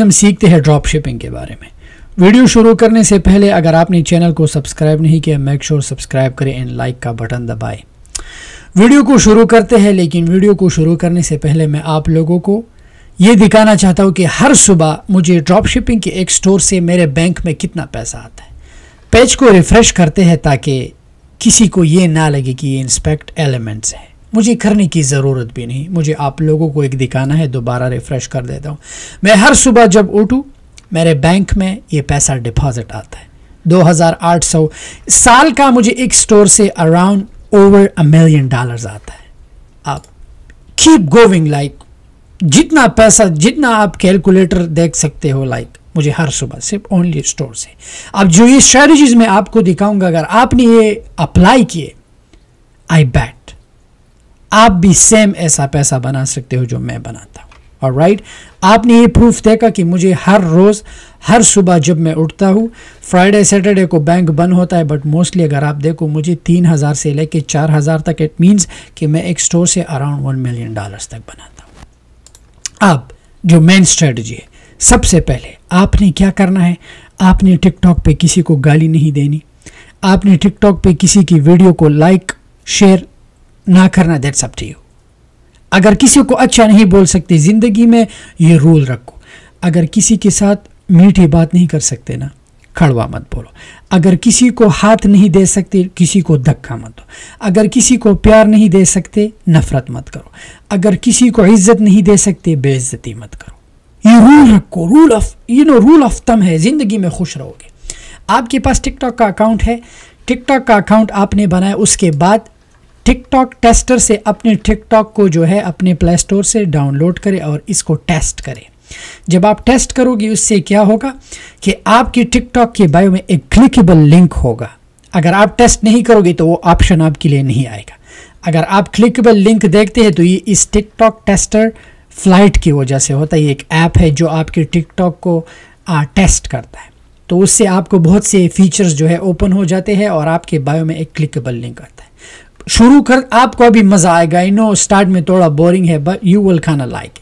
हम सीखते हैं ड्रॉप शिपिंग के बारे में वीडियो शुरू करने से पहले अगर आपने चैनल को सब्सक्राइब नहीं किया मेक श्योर सब्सक्राइब करें एंड लाइक का बटन दबाए वीडियो को शुरू करते हैं लेकिन वीडियो को शुरू करने से पहले मैं आप लोगों को ये दिखाना चाहता हूँ कि हर सुबह मुझे ड्रॉप शिपिंग के एक स्टोर से मेरे बैंक में कितना पैसा आता है पेज को रिफ़्रेश करते हैं ताकि किसी को ये ना लगे कि ये इंस्पेक्ट एलिमेंट्स है मुझे करने की ज़रूरत भी नहीं मुझे आप लोगों को एक दिखाना है दोबारा रिफ़्रेश कर देता हूँ मैं हर सुबह जब उठूँ मेरे बैंक में ये पैसा डिपॉजिट आता है 2800 साल का मुझे एक स्टोर से around over a million dollars आता है आप कीप गोविंग लाइक जितना पैसा जितना आप कैलकुलेटर देख सकते हो लाइक like, मुझे हर सुबह सिर्फ ओनली स्टोर से अब जो ये स्ट्रेटजीज मैं आपको दिखाऊंगा अगर आपने ये अप्लाई किए आई बैट आप भी सेम ऐसा पैसा बना सकते हो जो मैं बनाता हूँ और राइट आपने ये प्रूफ देखा कि मुझे हर रोज़ हर सुबह जब मैं उठता हूँ फ्राइडे सैटरडे को बैंक बंद होता है बट मोस्टली अगर आप देखो मुझे तीन हज़ार से लेके चार हज़ार तक इट मीन्स कि मैं एक स्टोर से अराउंड वन मिलियन डॉलर्स तक बनाता हूँ अब जो मेन स्ट्रेटजी है सबसे पहले आपने क्या करना है आपने टिकटॉक पे किसी को गाली नहीं देनी आपने टिकटॉक पे किसी की वीडियो को लाइक शेयर ना करना दैट्स अप टू यू अगर किसी को अच्छा नहीं बोल सकते ज़िंदगी में ये रूल रखो अगर किसी के साथ मीठी बात नहीं कर सकते ना खड़वा मत बोलो अगर किसी को हाथ नहीं दे सकते किसी को धक्का मत दो अगर किसी को प्यार नहीं दे सकते नफरत मत करो अगर किसी को इज्जत नहीं दे सकते बेइज्जती मत करो ये रूल रखो rule of you know rule of thumb है ज़िंदगी में खुश रहोगे आपके पास टिकटॉक का अकाउंट है टिकटॉक का अकाउंट आपने बनाया उसके बाद टिकटॉक टेस्टर से अपने टिकटॉक को जो है अपने प्ले स्टोर से डाउनलोड करें और इसको टेस्ट करें जब आप टेस्ट करोगे उससे क्या होगा कि आपके टिकटॉक के बायो में एक क्लिकेबल लिंक होगा अगर आप टेस्ट नहीं करोगे तो वो ऑप्शन आपके लिए नहीं आएगा अगर आप क्लिकेबल लिंक देखते हैं तो ये इस टिकटॉक टेस्टर फ्लाइट की वजह से होता है ये एक ऐप है जो आपके टिकटॉक को आ, टेस्ट करता है तो उससे आपको बहुत से फीचर्स जो है ओपन हो जाते हैं और आपके बायो में एक क्लिकेबल लिंक आता है शुरू कर आपको अभी मज़ा आएगा आई नो स्टार्ट में थोड़ा बोरिंग है बट यू विल खाना लाइक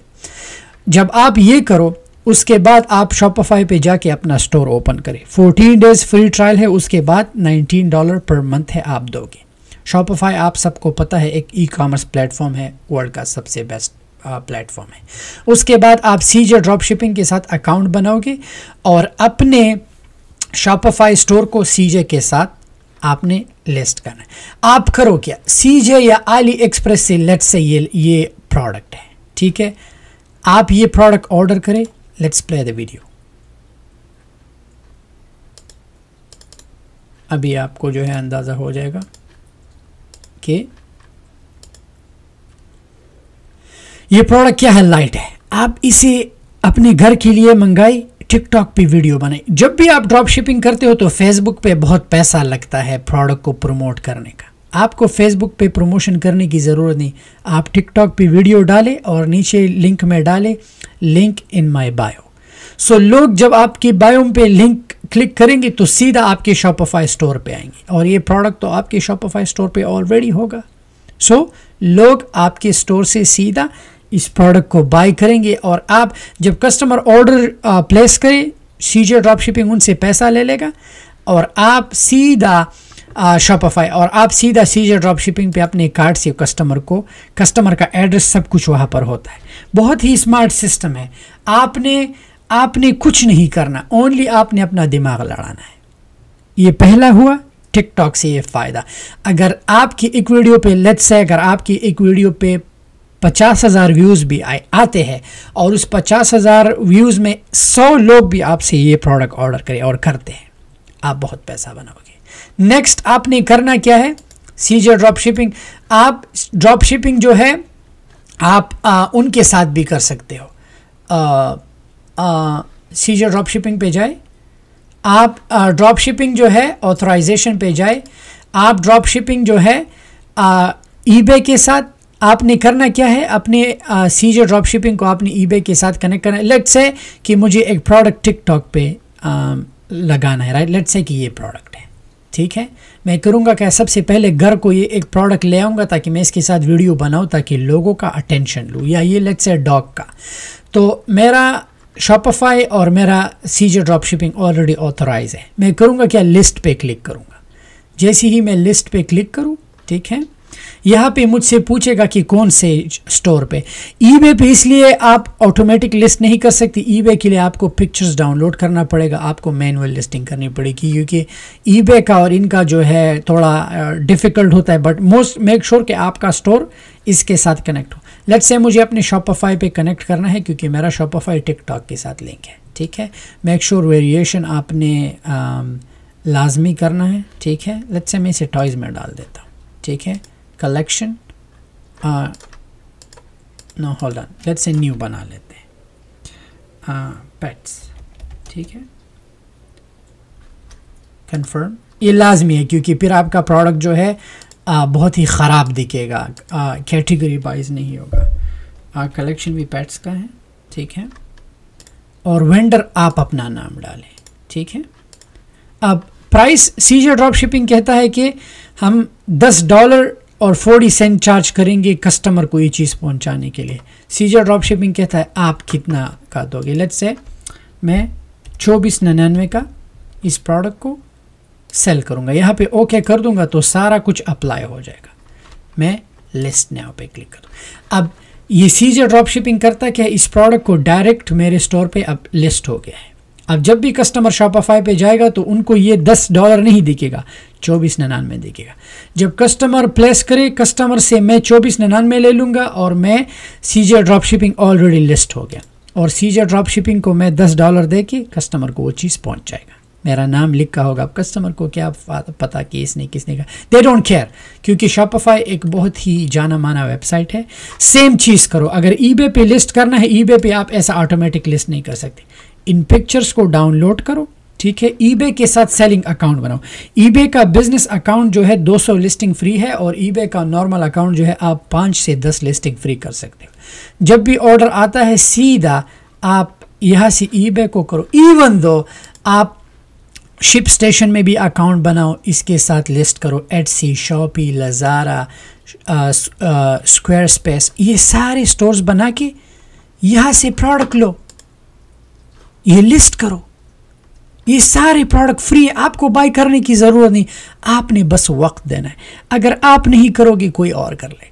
जब आप ये करो उसके बाद आप शॉपिफाई पे जाके अपना स्टोर ओपन करें 14 डेज फ्री ट्रायल है उसके बाद 19 डॉलर पर मंथ है आप दोगे शॉपिफाई आप सबको पता है एक ई कॉमर्स प्लेटफॉर्म है वर्ल्ड का सबसे बेस्ट प्लेटफॉर्म है उसके बाद आप सीजर ड्रॉप शिपिंग के साथ अकाउंट बनाओगे और अपने शॉपिफाई स्टोर को सीजे के साथ आपने लिस्ट करना है आप करो क्या सीजे या आली एक्सप्रेस से लेट्स से ये ये प्रोडक्ट है ठीक है आप ये प्रोडक्ट ऑर्डर करें लेट्स प्ले द वीडियो अभी आपको जो है अंदाज़ा हो जाएगा कि ये प्रोडक्ट क्या है लाइट है आप इसे अपने घर के लिए मंगाई टिकटॉक पे वीडियो बने जब भी आप ड्रॉप शिपिंग करते हो तो फेसबुक पे बहुत पैसा लगता है प्रोडक्ट को प्रमोट करने का आपको फेसबुक पे प्रमोशन करने की ज़रूरत नहीं आप टिकटॉक पे वीडियो डालें और नीचे लिंक में डालें link in my bio so लोग जब आपके बायो पे लिंक क्लिक करेंगे तो सीधा आपके शॉपिफाई स्टोर पे आएंगे और ये प्रोडक्ट तो आपके शॉपिफाई स्टोर पे ऑलरेडी होगा सो so, लोग आपके स्टोर से सीधा इस प्रोडक्ट को बाई करेंगे और आप जब कस्टमर ऑर्डर प्लेस करें सीजर ड्रॉप शिपिंग उनसे पैसा ले लेगा और आप सीधा शॉपिफाई uh, और आप सीधा सीजे ड्रॉप शिपिंग पे अपने कार्ड से कस्टमर को कस्टमर का एड्रेस सब कुछ वहाँ पर होता है बहुत ही स्मार्ट सिस्टम है आपने आपने कुछ नहीं करना ओनली आपने अपना दिमाग लड़ाना है ये पहला हुआ टिकटॉक से ये फ़ायदा अगर आपकी एक वीडियो पे लेट्स है अगर आपकी एक वीडियो पे पचास हज़ार व्यूज़ भी आए आते हैं और उस पचास हज़ार व्यूज़ में सौ लोग भी आपसे ये प्रोडक्ट ऑर्डर करें और करते हैं आप बहुत पैसा बनाओगे नेक्स्ट आपने करना क्या है सीजर ड्रॉप शिपिंग आप ड्रॉप शिपिंग जो है आप आ, उनके साथ भी कर सकते हो सीजर ड्रॉप शिपिंग पे जाए आप ड्रॉप शिपिंग जो है ऑथराइजेशन पे जाए आप ड्रॉप शिपिंग जो है ईबे के साथ आपने करना क्या है अपने सीजर ड्रॉप शिपिंग को आपने ई के साथ कनेक्ट करना है लेट्स से कि मुझे एक प्रोडक्ट टिकटॉक पे पर लगाना है राइट लेट्स से कि ये प्रोडक्ट है ठीक है मैं करूँगा क्या सबसे पहले घर को ये एक प्रोडक्ट ले आऊँगा ताकि मैं इसके साथ वीडियो बनाऊँ ताकि लोगों का अटेंशन लूँ या ये लेट्स है डॉग का तो मेरा शॉपफाई और मेरा CJ drop shipping already authorise है मैं करूँगा क्या लिस्ट पे क्लिक करूँगा जैसे ही मैं लिस्ट पे क्लिक करूँ ठीक है यहाँ पे मुझसे पूछेगा कि कौन से स्टोर पे ईबे पे इसलिए आप ऑटोमेटिक लिस्ट नहीं कर ई ईबे के लिए आपको पिक्चर्स डाउनलोड करना पड़ेगा आपको मैनुअल लिस्टिंग करनी पड़ेगी क्योंकि ईबे का और इनका जो है थोड़ा डिफ़िकल्ट होता है बट मोस्ट मेक श्योर कि आपका स्टोर इसके साथ कनेक्ट हो लेट्स से मुझे अपने शॉपोफाई पे कनेक्ट करना है क्योंकि मेरा टिक टिकटॉक के साथ लिंक है ठीक है मेक श्योर वेरिएशन आपने लाजमी करना है ठीक है लेट्स से मैं इसे टॉयज़ में डाल देता हूँ ठीक है collection uh, no hold on let's say new बना लेते हैं पेट्स uh, ठीक है कंफर्म ये लाजमी है क्योंकि फिर आपका प्रोडक्ट जो है आ, uh, बहुत ही ख़राब दिखेगा कैटेगरी uh, वाइज नहीं होगा कलेक्शन भी पैट्स का है ठीक है और वेंडर आप अपना नाम डालें ठीक है अब प्राइस सीजर ड्रॉप शिपिंग कहता है कि हम 10 डॉलर और 40 सेंट चार्ज करेंगे कस्टमर को ये चीज़ पहुंचाने के लिए सीजर ड्रॉप शिपिंग कहता है आप कितना का दोगे लेट्स से मैं चौबीस नन्यानवे का इस प्रोडक्ट को सेल करूंगा यहाँ पे ओके कर दूंगा तो सारा कुछ अप्लाई हो जाएगा मैं लिस्ट नाव पे क्लिक करूँ अब ये सीजर ड्रॉप शिपिंग करता क्या इस प्रोडक्ट को डायरेक्ट मेरे स्टोर पर अब लिस्ट हो गया है अब जब भी कस्टमर शॉपाफाई पे जाएगा तो उनको ये दस डॉलर नहीं दिखेगा चौबीस निन्यानवे देखिएगा जब कस्टमर प्लेस करे कस्टमर से मैं चौबीस निन्यानवे ले लूँगा और मैं CJ drop shipping already list हो गया और सीजे ड्रॉप शिपिंग को मैं दस डॉलर दे के कस्टमर को वो चीज़ पहुँच जाएगा मेरा नाम लिखा होगा अब कस्टमर को क्या पता कि इसने किसने कहा दे डोंट केयर क्योंकि शॉपिफाई एक बहुत ही जाना माना वेबसाइट है सेम चीज़ करो अगर ईबे पे लिस्ट करना है ईबे पे आप ऐसा ऑटोमेटिक लिस्ट नहीं कर सकते इन पिक्चर्स को डाउनलोड करो ठीक है ईबे के साथ सेलिंग अकाउंट बनाओ ईबे का बिजनेस अकाउंट जो है 200 लिस्टिंग फ्री है और ईबे का नॉर्मल अकाउंट जो है आप पाँच से दस लिस्टिंग फ्री कर सकते हो जब भी ऑर्डर आता है सीधा आप यहाँ से ईबे को करो इवन दो आप शिप स्टेशन में भी अकाउंट बनाओ इसके साथ लिस्ट करो Etsy Shopee Lazada Squarespace ये सारे स्टोर्स बना के यहाँ से प्रोडक्ट लो ये लिस्ट करो ये सारे प्रोडक्ट फ्री है आपको बाय करने की ज़रूरत नहीं आपने बस वक्त देना है अगर आप नहीं करोगे कोई और कर लेगा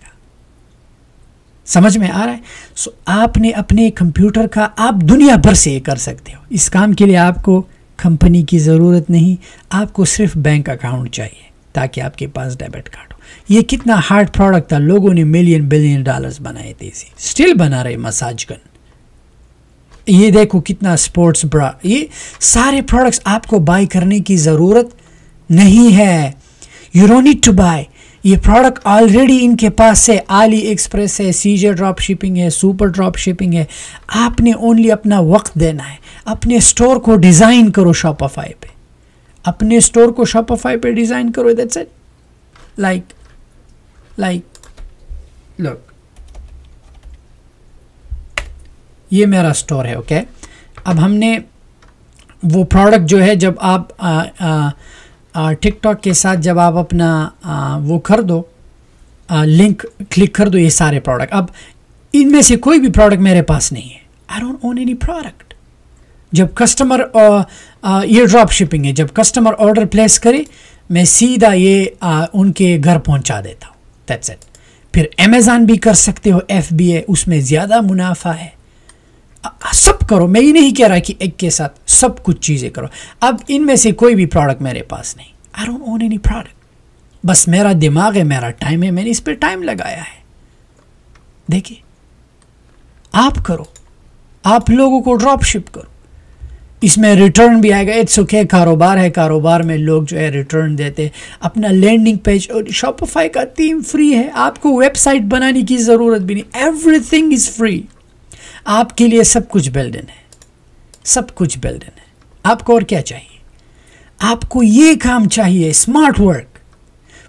समझ में आ रहा है सो आपने अपने कंप्यूटर का आप दुनिया भर से ये कर सकते हो इस काम के लिए आपको कंपनी की ज़रूरत नहीं आपको सिर्फ बैंक अकाउंट चाहिए ताकि आपके पास डेबिट कार्ड हो ये कितना हार्ड प्रोडक्ट था लोगों ने मिलियन बिलियन डॉलर्स बनाए थे इसे स्टिल बना रहे मसाज गन ये देखो कितना स्पोर्ट्स ब्रा ये सारे प्रोडक्ट्स आपको बाय करने की ज़रूरत नहीं है you don't need to buy ये प्रोडक्ट ऑलरेडी इनके पास है आली एक्सप्रेस है सीजे ड्रॉप शिपिंग है सुपर ड्रॉप शिपिंग है आपने ओनली अपना वक्त देना है अपने स्टोर को डिज़ाइन करो आई पे अपने स्टोर को आई पे डिज़ाइन करो that's it like like look ये मेरा स्टोर है ओके अब हमने वो प्रोडक्ट जो है जब आप टिकटॉक के साथ जब आप अपना आ, वो कर दो आ, लिंक क्लिक कर दो ये सारे प्रोडक्ट अब इनमें से कोई भी प्रोडक्ट मेरे पास नहीं है I don't own any product जब कस्टमर ये ड्रॉप शिपिंग है जब कस्टमर ऑर्डर प्लेस करे मैं सीधा ये आ, उनके घर पहुंचा देता हूँ दैट्स इट फिर अमेज़ान भी कर सकते हो एफ बी ए उसमें ज़्यादा मुनाफा है सब करो मैं ये नहीं कह रहा कि एक के साथ सब कुछ चीज़ें करो अब इनमें से कोई भी प्रोडक्ट मेरे पास नहीं I don't own any product बस मेरा दिमाग है मेरा टाइम है मैंने इस पर टाइम लगाया है देखिए आप करो आप लोगों को ड्रॉप शिप करो इसमें रिटर्न भी आएगा इट्स ओके कारोबार है कारोबार में लोग जो है रिटर्न देते अपना लैंडिंग पेज और शॉपिफाई का थीम फ्री है आपको वेबसाइट बनाने की ज़रूरत भी नहीं एवरीथिंग इज़ फ्री आपके लिए सब कुछ बेल्डन है सब कुछ बेल्डन है आपको और क्या चाहिए आपको ये काम चाहिए स्मार्ट वर्क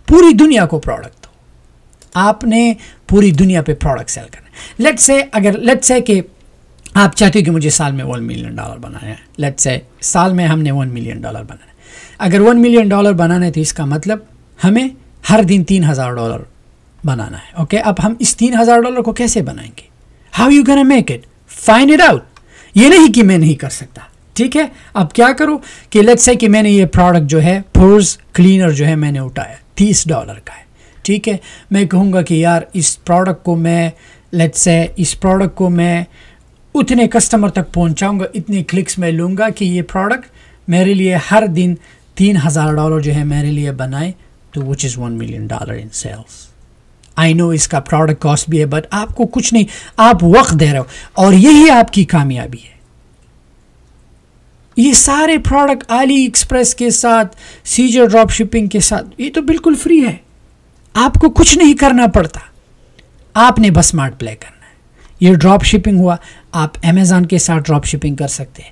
पूरी दुनिया को प्रोडक्ट दो आपने पूरी दुनिया पे प्रोडक्ट सेल करना लेट से अगर लेट से कि आप चाहते हो कि मुझे साल में वन मिलियन डॉलर बनाना है लेट से साल में हमने वन मिलियन डॉलर बनाना है अगर वन मिलियन डॉलर बनाना है तो इसका मतलब हमें हर दिन तीन हज़ार डॉलर बनाना है ओके अब हम इस तीन हज़ार डॉलर को कैसे बनाएंगे how you can make it find it out ये नहीं कि मैं नहीं कर सकता ठीक है अब क्या करो कि लेट्स से कि मैंने ये प्रोडक्ट जो है फोर्स क्लीनर जो है मैंने उठाया तीस डॉलर का है ठीक है मैं कहूँगा कि यार इस प्रोडक्ट को मैं लेट्स से इस प्रोडक्ट को मैं उतने कस्टमर तक पहुँचाऊँगा इतने क्लिक्स मैं लूँगा कि ये प्रोडक्ट मेरे लिए हर दिन तीन हज़ार डॉलर जो है मेरे लिए बनाए तो which is one million dollar in sales I know इसका प्रोडक्ट कॉस्ट भी है बट आपको कुछ नहीं आप वक्त दे रहे हो और यही आपकी कामयाबी है ये सारे प्रोडक्ट आली एक्सप्रेस के साथ सीजर ड्रॉप शिपिंग के साथ ये तो बिल्कुल फ्री है आपको कुछ नहीं करना पड़ता आपने बस स्मार्ट प्ले करना है ये ड्रॉप शिपिंग हुआ आप अमेज़ान के साथ ड्रॉप शिपिंग कर सकते हैं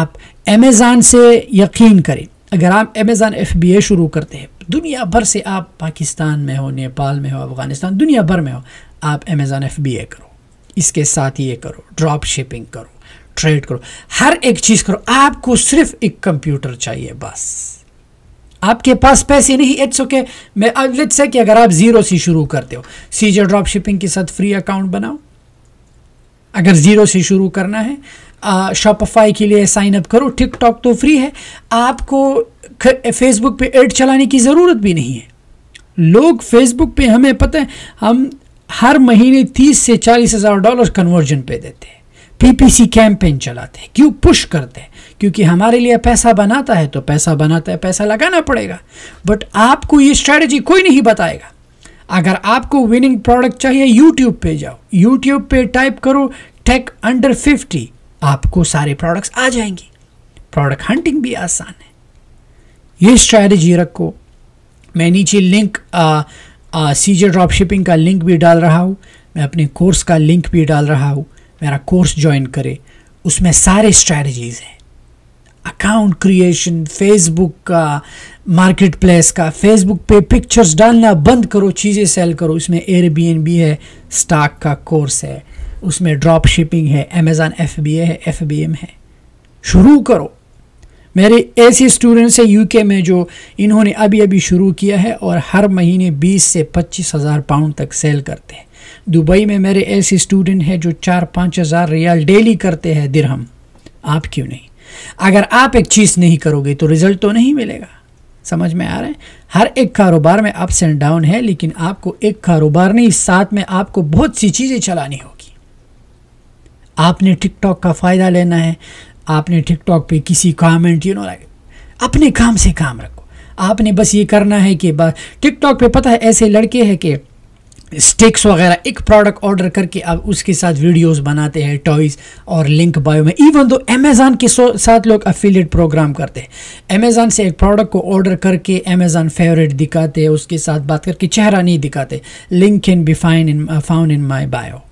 आप अमेज़ान से यकीन करें अगर आप अमेज़ान एफ शुरू करते हैं दुनिया भर से आप पाकिस्तान में हो नेपाल में हो अफ़गानिस्तान दुनिया भर में हो आप अमेज़ान एफ बी ए करो इसके साथ ये करो ड्रॉप शिपिंग करो ट्रेड करो हर एक चीज़ करो आपको सिर्फ एक कंप्यूटर चाहिए बस आपके पास पैसे नहीं इट्स ओके मैं लेट्स uh, से कि अगर आप ज़ीरो से शुरू करते हो सीजे ड्रॉप शिपिंग के साथ फ्री अकाउंट बनाओ अगर ज़ीरो से शुरू करना है शॉपफाई uh, के लिए साइन अप करो टिकटॉक तो फ्री है आपको फेसबुक पे एड चलाने की ज़रूरत भी नहीं है लोग फेसबुक पे हमें पता है हम हर महीने तीस से चालीस हज़ार डॉलर कन्वर्जन पे देते हैं पीपीसी कैंपेन चलाते हैं क्यों पुश करते हैं क्योंकि हमारे लिए पैसा बनाता है तो पैसा बनाता है पैसा लगाना पड़ेगा बट आपको ये स्ट्रैटेजी कोई नहीं बताएगा अगर आपको विनिंग प्रोडक्ट चाहिए यूट्यूब पे जाओ यूट्यूब पे टाइप करो टेक अंडर फिफ्टी आपको सारे प्रोडक्ट्स आ जाएंगे प्रोडक्ट हंटिंग भी आसान है ये स्ट्रैटेजी रखो मैं नीचे लिंक सीजर ड्रॉप शिपिंग का लिंक भी डाल रहा हूँ मैं अपने कोर्स का लिंक भी डाल रहा हूँ मेरा कोर्स ज्वाइन करे उसमें सारे स्ट्रैटेजीज़ हैं अकाउंट क्रिएशन फेसबुक का मार्केट प्लेस का फेसबुक पे पिक्चर्स डालना बंद करो चीज़ें सेल करो इसमें एयरबीएनबी है स्टाक का कोर्स है उसमें ड्रॉप शिपिंग है अमेज़ान एफ बी है एफ बी एम है शुरू करो मेरे ऐसे स्टूडेंट्स हैं यूके में जो इन्होंने अभी अभी शुरू किया है और हर महीने 20 से पच्चीस हज़ार पाउंड तक सेल करते हैं दुबई में मेरे ऐसे स्टूडेंट हैं जो चार पाँच हज़ार रियाल डेली करते हैं दिरहम आप क्यों नहीं अगर आप एक चीज़ नहीं करोगे तो रिज़ल्ट तो नहीं मिलेगा समझ में आ रहे हैं हर एक कारोबार में अप्स एंड डाउन है लेकिन आपको एक कारोबार नहीं साथ में आपको बहुत सी चीज़ें चलानी होगी आपने टिकटॉक का फ़ायदा लेना है आपने टिकटॉक पे किसी कमेंट यू नो लाइक अपने काम से काम रखो आपने बस ये करना है कि टिकटॉक पे पता है ऐसे लड़के हैं कि स्टिक्स वगैरह एक प्रोडक्ट ऑर्डर करके अब उसके साथ वीडियोस बनाते हैं टॉयज़ और लिंक बायो में इवन दो अमेज़ान के साथ लोग अफिलेट प्रोग्राम करते हैं अमेज़ान से एक प्रोडक्ट को ऑर्डर करके अमेज़ान फेवरेट दिखाते हैं उसके साथ बात करके चेहरा नहीं दिखाते link can be fine in found in my bio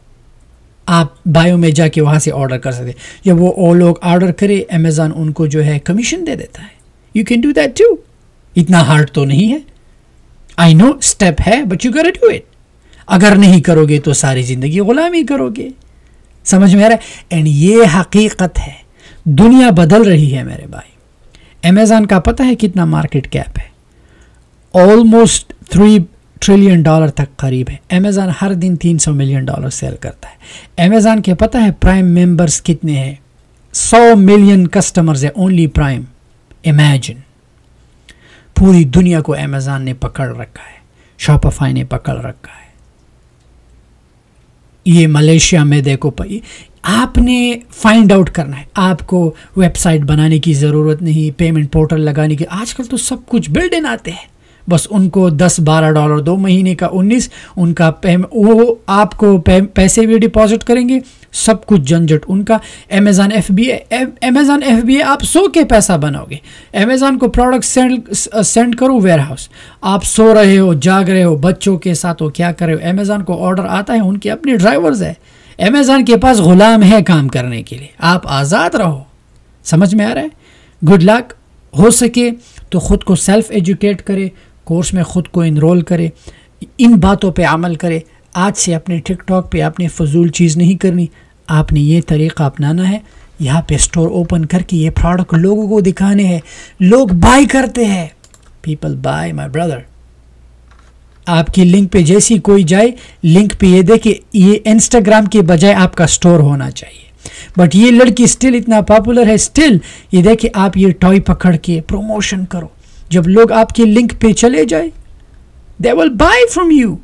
आप बायो में जाके वहाँ से ऑर्डर कर सकते जब वो और लोग ऑर्डर करें अमेज़ान उनको जो है कमीशन दे देता है you can do that too इतना हार्ड तो नहीं है आई नो स्टेप है but you can do it अगर नहीं करोगे तो सारी ज़िंदगी ग़ुलामी करोगे समझ में आ रहा है एंड ये हकीकत है दुनिया बदल रही है मेरे भाई अमेज़ान का पता है कितना मार्केट कैप है ऑलमोस्ट थ्री ट्रिलियन डॉलर तक करीब है अमेज़ान हर दिन 300 मिलियन डॉलर सेल करता है अमेज़ान के पता है प्राइम मेंबर्स कितने हैं 100 मिलियन कस्टमर्स है ओनली प्राइम इमेजिन पूरी दुनिया को अमेज़ान ने पकड़ रखा है शॉपिफाई ने पकड़ रखा है ये मलेशिया में देखो पाई आपने फाइंड आउट करना है आपको वेबसाइट बनाने की ज़रूरत नहीं पेमेंट पोर्टल लगाने की आजकल तो सब कुछ बिल्ड इन आते हैं बस उनको दस बारह डॉलर दो महीने का उन्नीस उनका वो आपको पैसे भी डिपॉजिट करेंगे सब कुछ झंझट उनका Amazon F B Amazon F B आप सो के पैसा बनाओगे अमेज़ान को प्रोडक्ट सेंड सेंड करो वेयर हाउस आप सो रहे हो जाग रहे हो बच्चों के साथ हो क्या कर रहे हो अमेज़ान को ऑर्डर आता है उनके अपने ड्राइवर्स है अमेज़ान के पास ग़ुलाम है काम करने के लिए आप आज़ाद रहो समझ में आ रहा है गुड लक हो सके तो ख़ुद को सेल्फ एजुकेट करें कोर्स में ख़ुद को इनरोल करे इन बातों पे अमल करे आज से अपने टिकटॉक पे आपने फजूल चीज़ नहीं करनी आपने ये तरीक़ा अपनाना है यहाँ पे स्टोर ओपन करके ये प्रोडक्ट लोगों को दिखाने हैं लोग बाय करते हैं पीपल बाय माई ब्रदर आपकी लिंक पे जैसी कोई जाए लिंक पे ये देखे ये इंस्टाग्राम के बजाय आपका स्टोर होना चाहिए बट ये लड़की स्टिल इतना पॉपुलर है स्टिल ये देखे आप ये टॉय पकड़ के प्रमोशन करो जब लोग आपके लिंक पे चले जाए they will buy from you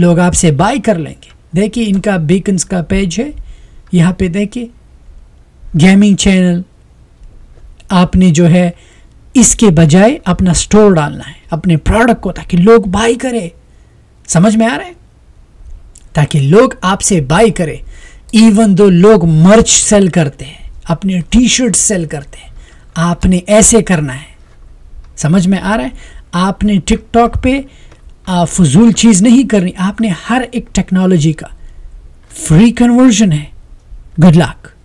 लोग आपसे बाय कर लेंगे देखिए इनका बीकन्स का पेज है यहाँ पे देखिए गेमिंग चैनल आपने जो है इसके बजाय अपना स्टोर डालना है अपने प्रोडक्ट को ताकि लोग बाय करें समझ में आ रहा है ताकि लोग आपसे बाय करें इवन दो लोग मर्च सेल करते हैं अपने टी शर्ट सेल करते हैं आपने ऐसे करना है समझ में आ रहा है आपने टिकटॉक पे फजूल चीज़ नहीं करनी आपने हर एक टेक्नोलॉजी का फ्री कन्वर्जन है गुड लक